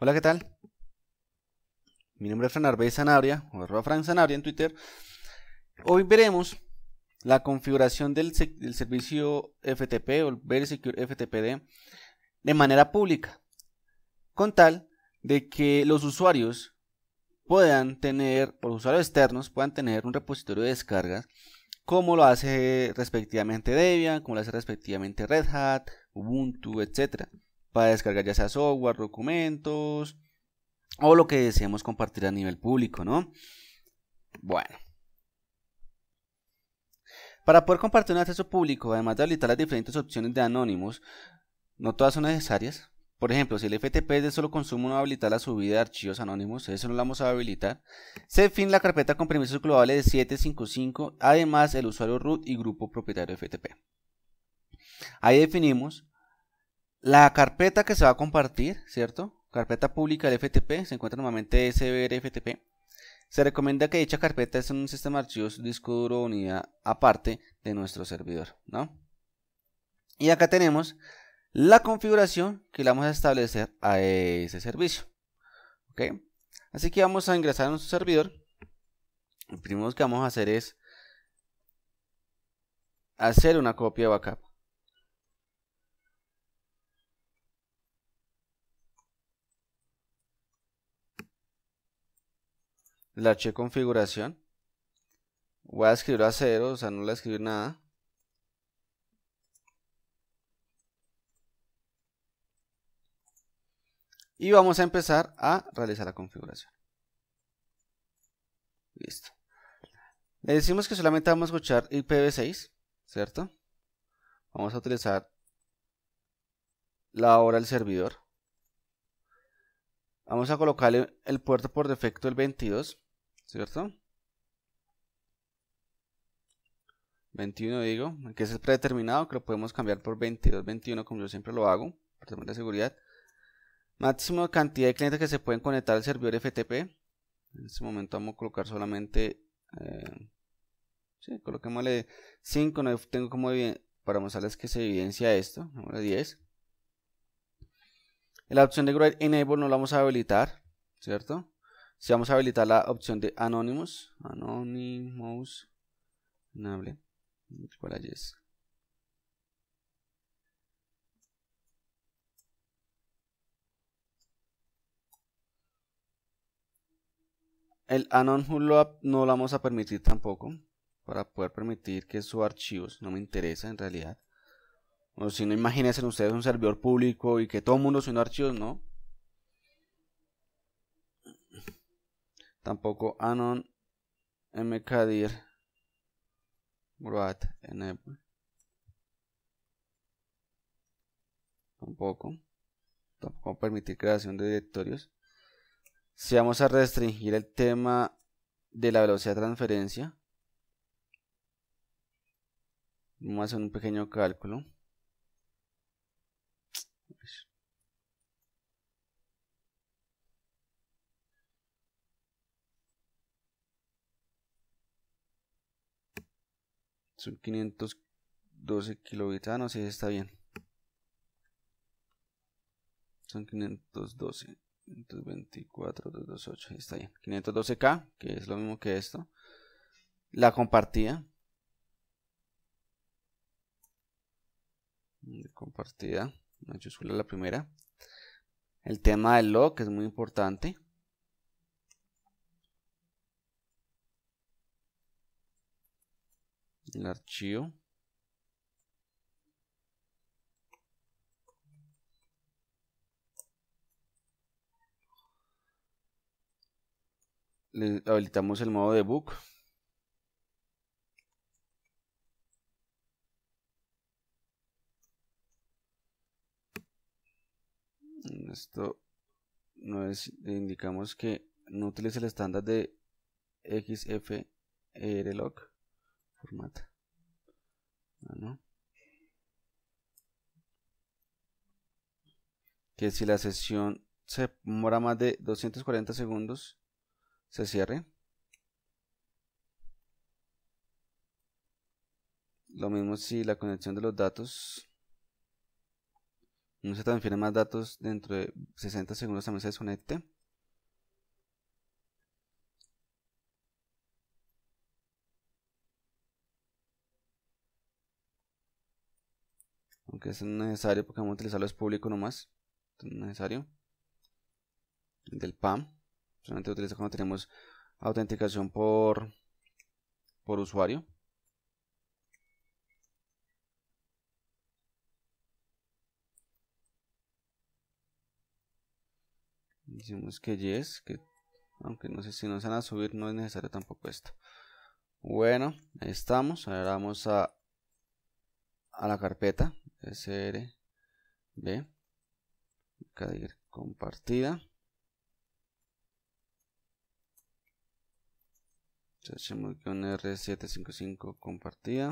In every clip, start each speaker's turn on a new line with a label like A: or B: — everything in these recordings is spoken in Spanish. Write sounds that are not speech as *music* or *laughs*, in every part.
A: Hola, ¿qué tal? Mi nombre es Fran Arbez Sanabria, o Fran en Twitter. Hoy veremos la configuración del, servicio FTP o el Verisecure FTPD de manera pública, con tal de que los usuarios puedan tener, o los usuarios externos puedan tener un repositorio de descargas, como lo hace respectivamente Debian, como lo hace respectivamente Red Hat, Ubuntu, etcétera para descargar ya sea software, documentos o lo que deseemos compartir a nivel público, ¿no? Bueno. Para poder compartir un acceso público, además de habilitar las diferentes opciones de anónimos, no todas son necesarias. Por ejemplo, si el FTP es de solo consumo, no habilitar la subida de archivos anónimos, eso no lo vamos a habilitar. Se define la carpeta con permisos globales de 755, además el usuario root y grupo propietario FTP. Ahí definimos la carpeta que se va a compartir, ¿cierto? Carpeta pública del FTP, se encuentra normalmente FTP. Se recomienda que dicha carpeta es un sistema de archivos disco duro unidad aparte de nuestro servidor, ¿no? Y acá tenemos la configuración que le vamos a establecer a ese servicio. ¿Ok? Así que vamos a ingresar a nuestro servidor. Lo primero que vamos a hacer es hacer una copia de backup. la configuración. Voy a escribir a cero, o sea, no la escribir nada. Y vamos a empezar a realizar la configuración. Listo. Le decimos que solamente vamos a escuchar IPv6, ¿cierto? Vamos a utilizar la hora del servidor. Vamos a colocarle el puerto por defecto el 22. ¿cierto? 21 digo, que es el predeterminado, que lo podemos cambiar por 22, 21 como yo siempre lo hago, por temas de seguridad. Máximo cantidad de clientes que se pueden conectar al servidor FTP. En este momento vamos a colocar solamente, eh, sí, coloquémosle 5, no tengo como para mostrarles que se evidencia esto, número 10. La opción de Enable no la vamos a habilitar, ¿cierto? Si vamos a habilitar la opción de Anonymous, Anonymous, El anonymous no lo vamos a permitir tampoco. Para poder permitir que su archivos no me interesa en realidad. O si no imagínense ustedes un servidor público y que todo el mundo suena archivos, no. Tampoco Anon mkdir, Kadir Murat Tampoco. Tampoco permitir creación de directorios. Si vamos a restringir el tema de la velocidad de transferencia, vamos a hacer un pequeño cálculo. Son 512 kilobits. Ah, no, sí, está bien. Son 512. 524, 228. Está bien. 512K, que es lo mismo que esto. La compartida. Compartida. Mayúscula la primera. El tema del log, que es muy importante. el archivo. Le habilitamos el modo debug. Esto no es, indicamos que no utilice el estándar de xf e Formata. Ah, que si la sesión se demora más de 240 segundos, se cierre. Lo mismo si la conexión de los datos no se transfieren más datos dentro de 60 segundos también se desconecte. Aunque es necesario porque vamos a utilizarlo es público nomás. es necesario. del PAM. Solamente lo utiliza cuando tenemos autenticación por, por usuario. Decimos que yes, que aunque no sé si nos van a subir, no es necesario tampoco esto. Bueno, ahí estamos. Ahora vamos a a la carpeta srb cadir compartida r755 compartida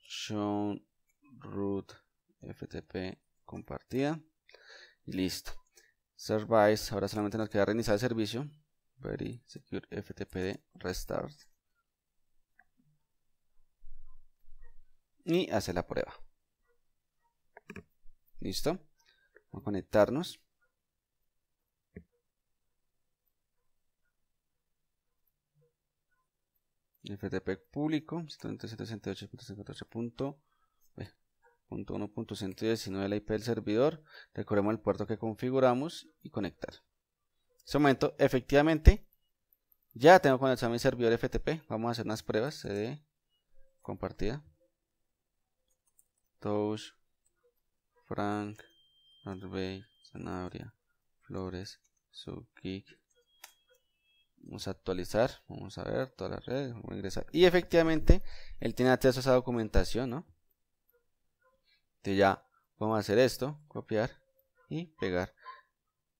A: show root ftp compartida y listo service ahora solamente nos queda reiniciar el servicio very secure ftpd restart y hace la prueba. ¿Listo? Vamos a conectarnos. FTP público, .1.119 la IP del servidor. Recorremos el puerto que configuramos y conectar. En este momento, efectivamente, ya tengo conectado mi servidor FTP. Vamos a hacer unas pruebas. CD compartida. Touch, Frank, Alvey, Zanabria, Flores, Subkick. Vamos a actualizar, vamos a ver todas las redes, vamos a ingresar. Y efectivamente, él tiene acceso a esa documentación, ¿no? Entonces ya vamos a hacer esto, copiar y pegar.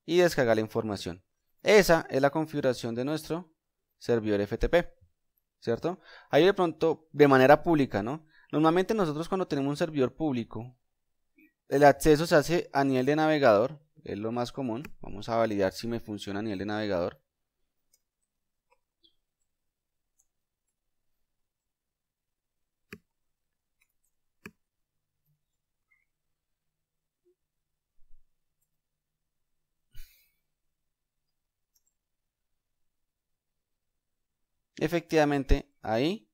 A: Y descargar la información. Esa es la configuración de nuestro servidor FTP, ¿cierto? Ahí de pronto, de manera pública, ¿no? Normalmente nosotros cuando tenemos un servidor público, el acceso se hace a nivel de navegador, es lo más común. Vamos a validar si me funciona a nivel de navegador. Efectivamente, ahí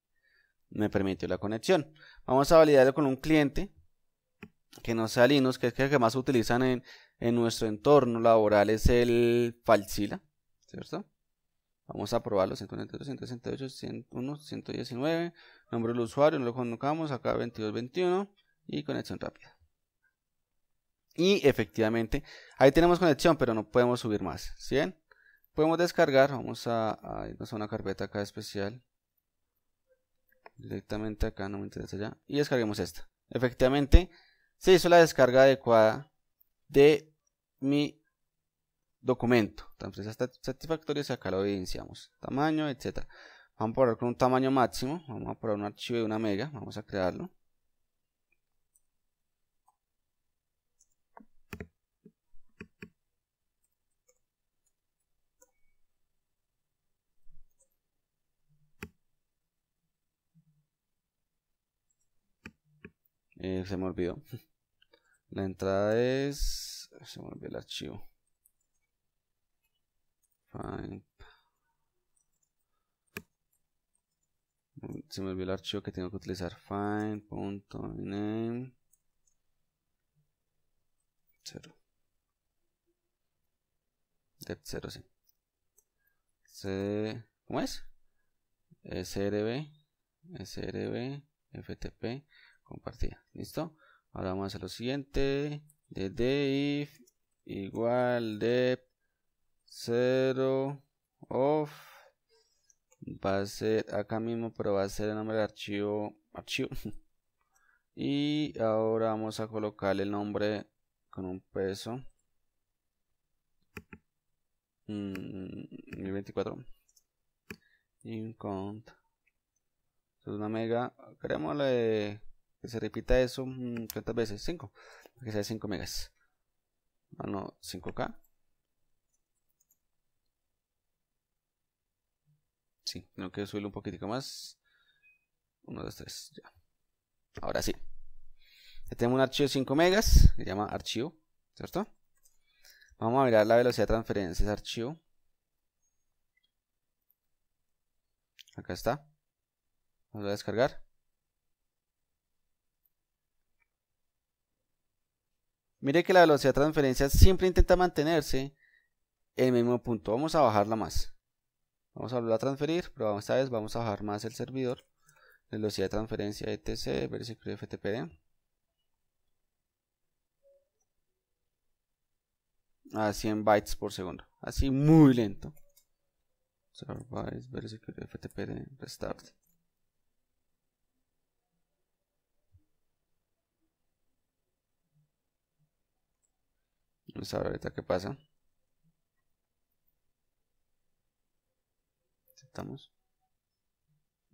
A: me permitió la conexión. Vamos a validarlo con un cliente que no sea Linux, que es el que más utilizan en, nuestro entorno laboral, es el Falsila, ¿cierto? Vamos a probarlo, 192, 168, 119, nombre del usuario, no lo colocamos, acá 2221 y conexión rápida. Y efectivamente, ahí tenemos conexión, pero no podemos subir más, ¿sí? Podemos descargar, vamos a, a irnos a una carpeta acá especial, directamente acá, no me interesa ya. Y descarguemos esta. Efectivamente, se hizo la descarga adecuada de mi documento. Entonces, está satisfactorio si acá lo evidenciamos. Tamaño, etcétera. Vamos a probar con un tamaño máximo. Vamos a poner un archivo de una mega. Vamos a crearlo. Eh, se me olvidó. La entrada es. Se me olvidó el archivo. Fine. Mm, se me olvidó el archivo que tengo que utilizar. Find.name. Cero. de cero sí. C, ¿Cómo es? SRB. SRB. FTP compartida. ¿Listo? Ahora vamos a hacer lo siguiente. De if igual de 0 of va a ser acá mismo pero va a ser el nombre de archivo archivo *laughs* y ahora vamos a colocar el nombre con un peso mm, 24 y es una mega queremos que se repita eso, mm, ¿cuántas veces? 5. Que sea 5 megas. Ah, no, 5K. Sí, tengo que subirlo un poquitico más. 1, 2, 3, ya. Ahora sí. Ya tenemos un archivo de 5 megas, se llama archivo, ¿cierto? Vamos a mirar la velocidad de transferencia es archivo. Acá está. Vamos a descargar. Mire que la velocidad de transferencia siempre intenta mantenerse en el mismo punto. Vamos a bajarla más. Vamos a volver a transferir, pero esta vez vamos a bajar más el servidor. Velocidad de transferencia etc, versículo FTP. A 100 bytes por segundo. Así muy lento. Service, FTP, restart. Vamos a ahorita qué pasa. estamos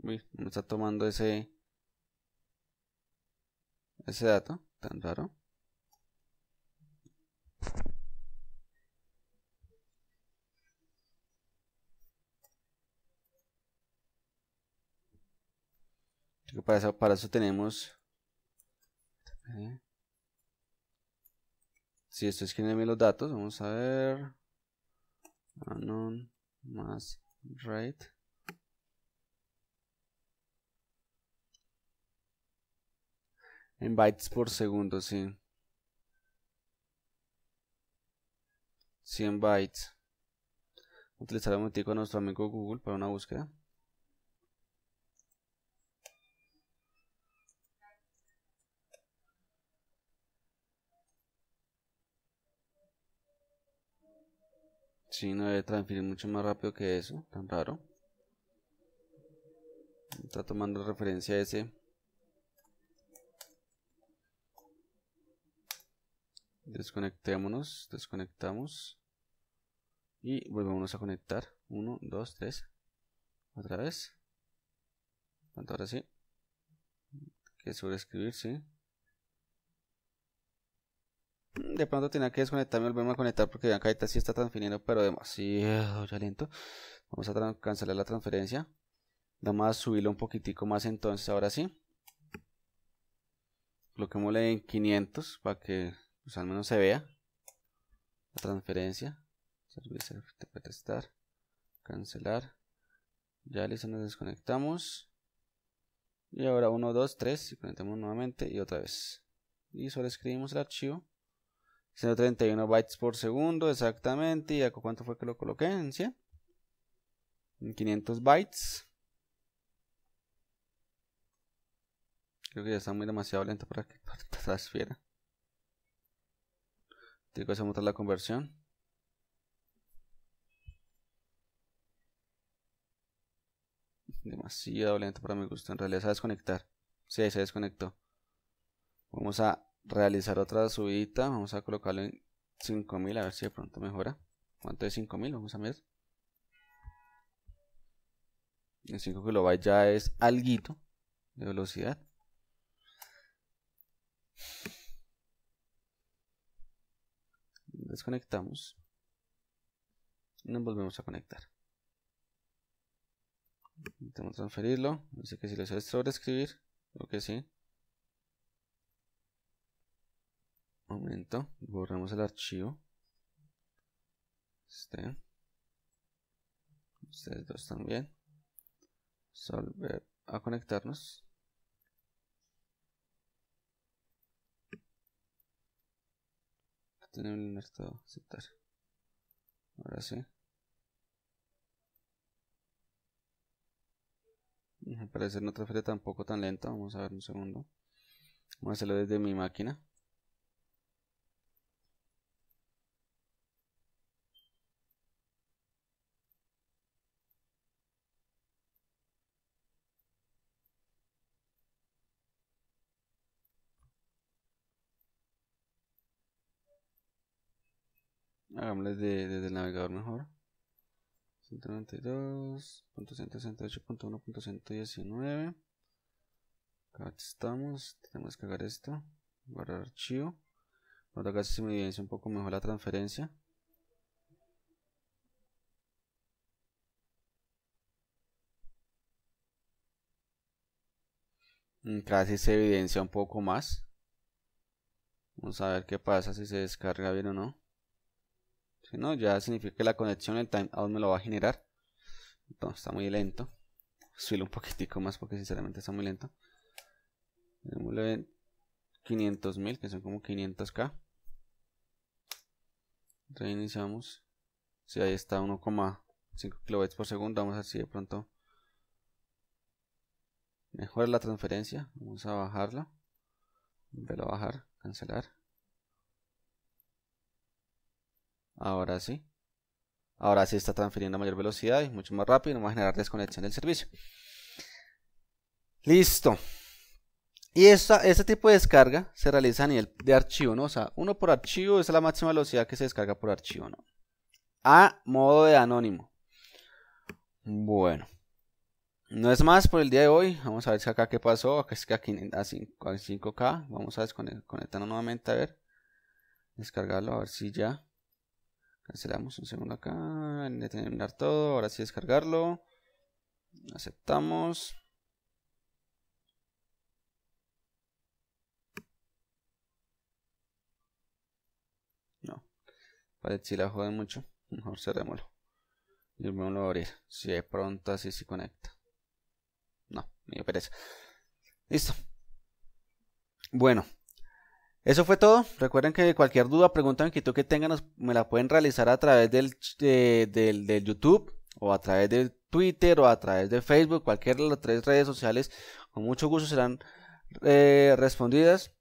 A: Uy, está tomando ese ese dato tan raro. Para eso, para eso tenemos. Eh, si esto es quien los datos, vamos a ver. Anon más write, En bytes por segundo, sí. 100 bytes. Utilizar un momentico a nuestro amigo Google para una búsqueda. si no debe transferir mucho más rápido que eso. Tan raro. Está tomando referencia a ese. Desconectémonos. Desconectamos. Y volvemos a conectar. 1, 2, 3. Otra vez. ahora sí. que sobreescribir, sí. De pronto tenía que desconectarme y volverme a conectar porque ya ahorita sí está transfiriendo, pero demasiado ya *laughs* lento. Vamos a cancelar la transferencia. Nada más subirlo un poquitico más entonces, ahora sí. Coloquémosle en 500 para que pues, al menos se vea la transferencia. Servicio testar. Cancelar. Ya listo, nos desconectamos. Y ahora 1, 2, 3 y conectamos nuevamente y otra vez. Y solo escribimos el archivo. 131 bytes por segundo, exactamente. ¿Y a cuánto fue que lo coloqué? En 100. 500 bytes. Creo que ya está muy demasiado lento para que *laughs* transfiera. Tengo que hacer montar la conversión. Demasiado lento para mi gusto. En realidad se desconectar. Sí, se desconectó. Vamos a realizar otra subida, Vamos a colocarlo en 5000 a ver si de pronto mejora. ¿Cuánto es 5000? Vamos a ver. En 5 kilobytes ya es alguito de velocidad. Desconectamos. Y nos volvemos a conectar. que transferirlo. Dice que si lo sobre sobreescribir. Creo que sí. momento, borramos el archivo. Este. Ustedes dos también. Solver a conectarnos. Tenemos el estado aceptar. Ahora sí. Al parecer no transfiere tampoco tan lento. Vamos a ver un segundo. Vamos a hacerlo desde mi máquina. hagámosle desde, el navegador mejor. 192.168.1.119. Acá estamos. Tenemos que cargar esto. Guardar archivo. Bueno, casi se me evidencia un poco mejor la transferencia. Mm, casi se evidencia un poco más. Vamos a ver qué pasa si se descarga bien o no. Si no, ya significa que la conexión, el timeout me lo va a generar. Entonces está muy lento. Suelo un poquitico más porque sinceramente está muy lento. 500.000, que son como 500k. Reiniciamos. Si ahí está 1,5 kilobytes por segundo, vamos a ver si de pronto mejora la transferencia. Vamos a bajarla. Velo bajar, cancelar. Ahora sí. Ahora sí está transfiriendo a mayor velocidad y mucho más rápido. No va a generar desconexión del servicio. Listo. Y este tipo de descarga se realiza a nivel de archivo, ¿no? O sea, uno por archivo es la máxima velocidad que se descarga por archivo, ¿no? A modo de anónimo. Bueno. No es más por el día de hoy. Vamos a ver si acá qué pasó. Acá es que aquí a 5, k Vamos a desconectarlo nuevamente a ver. Descargarlo, a ver si ya. Cancelamos un segundo acá. Determinar todo. Ahora sí descargarlo. Aceptamos. No. Vale, si la joden mucho. Mejor cerrémoslo. Y volvemos a abrir. Si es pronto así se conecta. No, me pereza. Listo. Bueno, eso fue todo. Recuerden que cualquier duda, pregunta o inquietud que tengan me la pueden realizar a través del, YouTube o a través de Twitter o a través de Facebook, cualquiera de las tres redes sociales. Con mucho gusto serán eh, respondidas.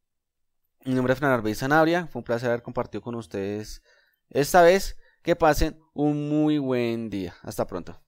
A: Mi nombre es Fernando Arbey Sanabria. Fue un placer haber compartido con ustedes esta vez. Que pasen un muy buen día. Hasta pronto.